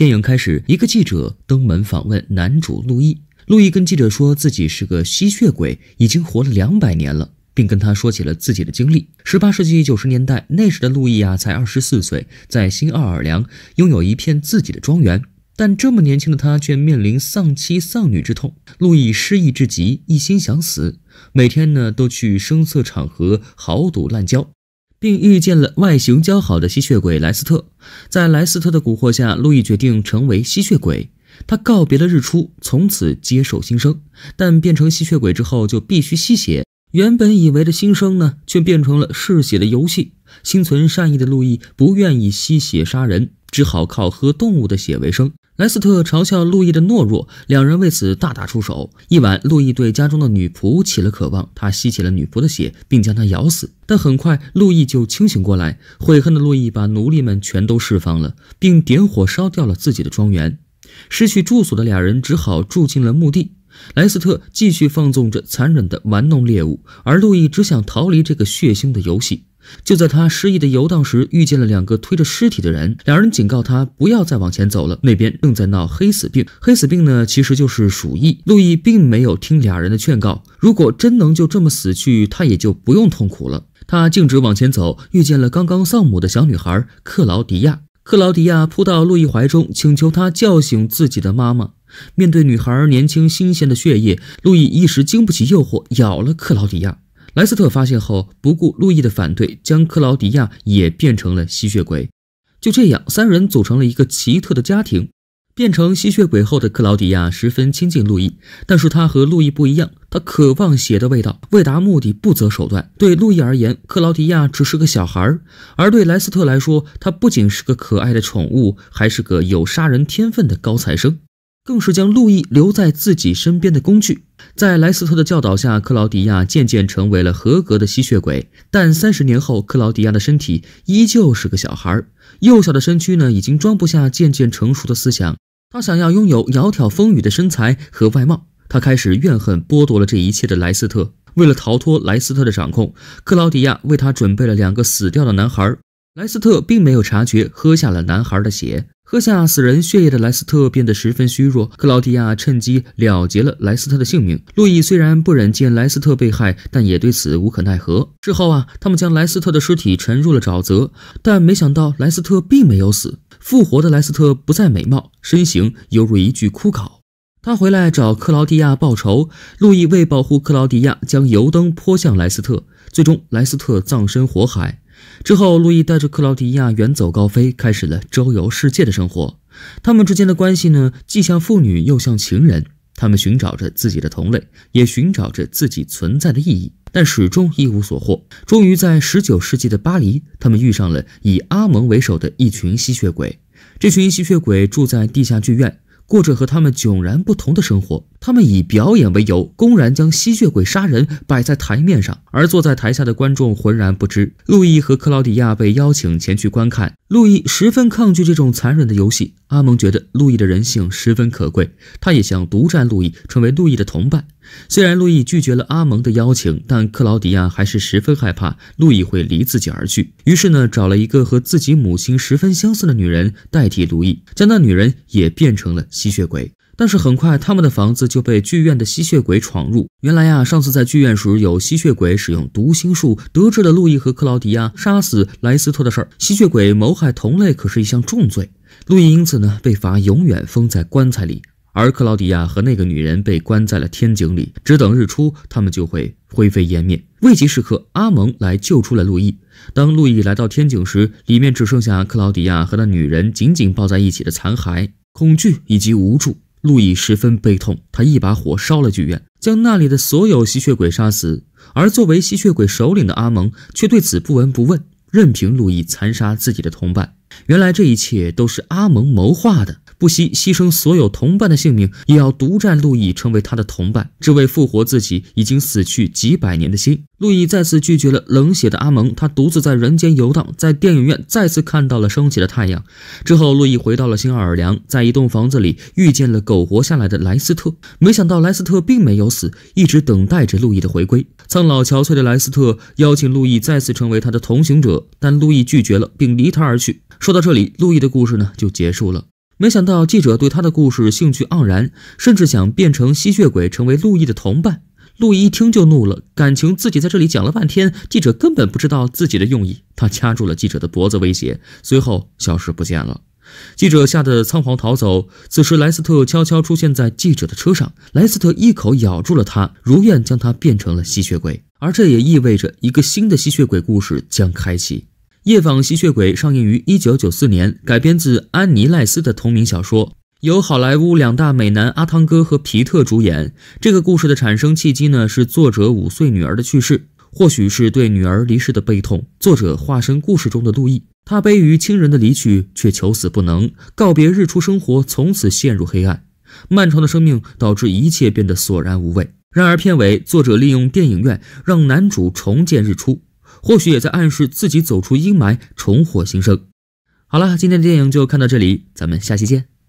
电影开始，一个记者登门访问男主路易。路易跟记者说自己是个吸血鬼，已经活了两百年了，并跟他说起了自己的经历。十八世纪九十年代，那时的路易啊才二十四岁，在新奥尔良拥有一片自己的庄园，但这么年轻的他却面临丧妻丧女之痛。路易失意至极，一心想死，每天呢都去声色场合豪赌滥交。并遇见了外形姣好的吸血鬼莱斯特，在莱斯特的蛊惑下，路易决定成为吸血鬼。他告别了日出，从此接受新生。但变成吸血鬼之后，就必须吸血。原本以为的新生呢，却变成了嗜血的游戏。心存善意的路易不愿意吸血杀人，只好靠喝动物的血为生。莱斯特嘲笑路易的懦弱，两人为此大打出手。一晚，路易对家中的女仆起了渴望，他吸起了女仆的血，并将她咬死。但很快，路易就清醒过来，悔恨的路易把奴隶们全都释放了，并点火烧掉了自己的庄园。失去住所的俩人只好住进了墓地。莱斯特继续放纵着，残忍地玩弄猎物，而路易只想逃离这个血腥的游戏。就在他失意的游荡时，遇见了两个推着尸体的人。两人警告他不要再往前走了，那边正在闹黑死病。黑死病呢，其实就是鼠疫。路易并没有听俩人的劝告。如果真能就这么死去，他也就不用痛苦了。他径直往前走，遇见了刚刚丧母的小女孩克劳迪亚。克劳迪亚扑到路易怀中，请求他叫醒自己的妈妈。面对女孩年轻新鲜的血液，路易一时经不起诱惑，咬了克劳迪亚。莱斯特发现后，不顾路易的反对，将克劳迪亚也变成了吸血鬼。就这样，三人组成了一个奇特的家庭。变成吸血鬼后的克劳迪亚十分亲近路易，但是他和路易不一样，他渴望血的味道，为达目的不择手段。对路易而言，克劳迪亚只是个小孩儿；而对莱斯特来说，他不仅是个可爱的宠物，还是个有杀人天分的高材生，更是将路易留在自己身边的工具。在莱斯特的教导下，克劳迪亚渐渐成为了合格的吸血鬼。但三十年后，克劳迪亚的身体依旧是个小孩儿，幼小的身躯呢，已经装不下渐渐成熟的思想。他想要拥有窈窕风雨的身材和外貌，他开始怨恨剥夺了这一切的莱斯特。为了逃脱莱斯特的掌控，克劳迪亚为他准备了两个死掉的男孩。莱斯特并没有察觉，喝下了男孩的血。喝下死人血液的莱斯特变得十分虚弱，克劳迪亚趁机了结了莱斯特的性命。路易虽然不忍见莱斯特被害，但也对此无可奈何。之后啊，他们将莱斯特的尸体沉入了沼泽，但没想到莱斯特并没有死。复活的莱斯特不再美貌，身形犹如一具枯槁。他回来找克劳迪亚报仇，路易为保护克劳迪亚，将油灯泼向莱斯特，最终莱斯特葬身火海。之后，路易带着克劳迪亚远走高飞，开始了周游世界的生活。他们之间的关系呢，既像父女，又像情人。他们寻找着自己的同类，也寻找着自己存在的意义，但始终一无所获。终于在十九世纪的巴黎，他们遇上了以阿蒙为首的一群吸血鬼。这群吸血鬼住在地下剧院，过着和他们迥然不同的生活。他们以表演为由，公然将吸血鬼杀人摆在台面上，而坐在台下的观众浑然不知。路易和克劳迪亚被邀请前去观看。路易十分抗拒这种残忍的游戏。阿蒙觉得路易的人性十分可贵，他也想独占路易，成为路易的同伴。虽然路易拒绝了阿蒙的邀请，但克劳迪亚还是十分害怕路易会离自己而去，于是呢，找了一个和自己母亲十分相似的女人代替路易，将那女人也变成了吸血鬼。但是很快，他们的房子就被剧院的吸血鬼闯入。原来呀，上次在剧院时，有吸血鬼使用读心术，得知了路易和克劳迪亚杀死莱斯特的事儿。吸血鬼谋害同类可是一项重罪，路易因此呢被罚永远封在棺材里，而克劳迪亚和那个女人被关在了天井里，只等日出，他们就会灰飞烟灭。危急时刻，阿蒙来救出了路易。当路易来到天井时，里面只剩下克劳迪亚和那女人紧紧抱在一起的残骸，恐惧以及无助。路易十分悲痛，他一把火烧了剧院，将那里的所有吸血鬼杀死。而作为吸血鬼首领的阿蒙却对此不闻不问，任凭路易残杀自己的同伴。原来这一切都是阿蒙谋划的。不惜牺牲所有同伴的性命，也要独占路易，成为他的同伴，只为复活自己已经死去几百年的心。路易再次拒绝了冷血的阿蒙，他独自在人间游荡，在电影院再次看到了升起的太阳。之后，路易回到了新奥尔良，在一栋房子里遇见了苟活下来的莱斯特。没想到，莱斯特并没有死，一直等待着路易的回归。苍老憔悴的莱斯特邀请路易再次成为他的同行者，但路易拒绝了，并离他而去。说到这里，路易的故事呢就结束了。没想到记者对他的故事兴趣盎然，甚至想变成吸血鬼，成为路易的同伴。路易一听就怒了，感情自己在这里讲了半天，记者根本不知道自己的用意。他掐住了记者的脖子威胁，随后消失不见了。记者吓得仓皇逃走。此时莱斯特悄悄出现在记者的车上，莱斯特一口咬住了他，如愿将他变成了吸血鬼。而这也意味着一个新的吸血鬼故事将开启。《夜访吸血鬼》上映于1994年，改编自安妮·赖斯的同名小说，由好莱坞两大美男阿汤哥和皮特主演。这个故事的产生契机呢，是作者五岁女儿的去世，或许是对女儿离世的悲痛。作者化身故事中的路易，他悲于亲人的离去，却求死不能，告别日出生活，从此陷入黑暗。漫长的生命导致一切变得索然无味。然而片尾，作者利用电影院让男主重建日出。或许也在暗示自己走出阴霾，重获新生。好了，今天的电影就看到这里，咱们下期见。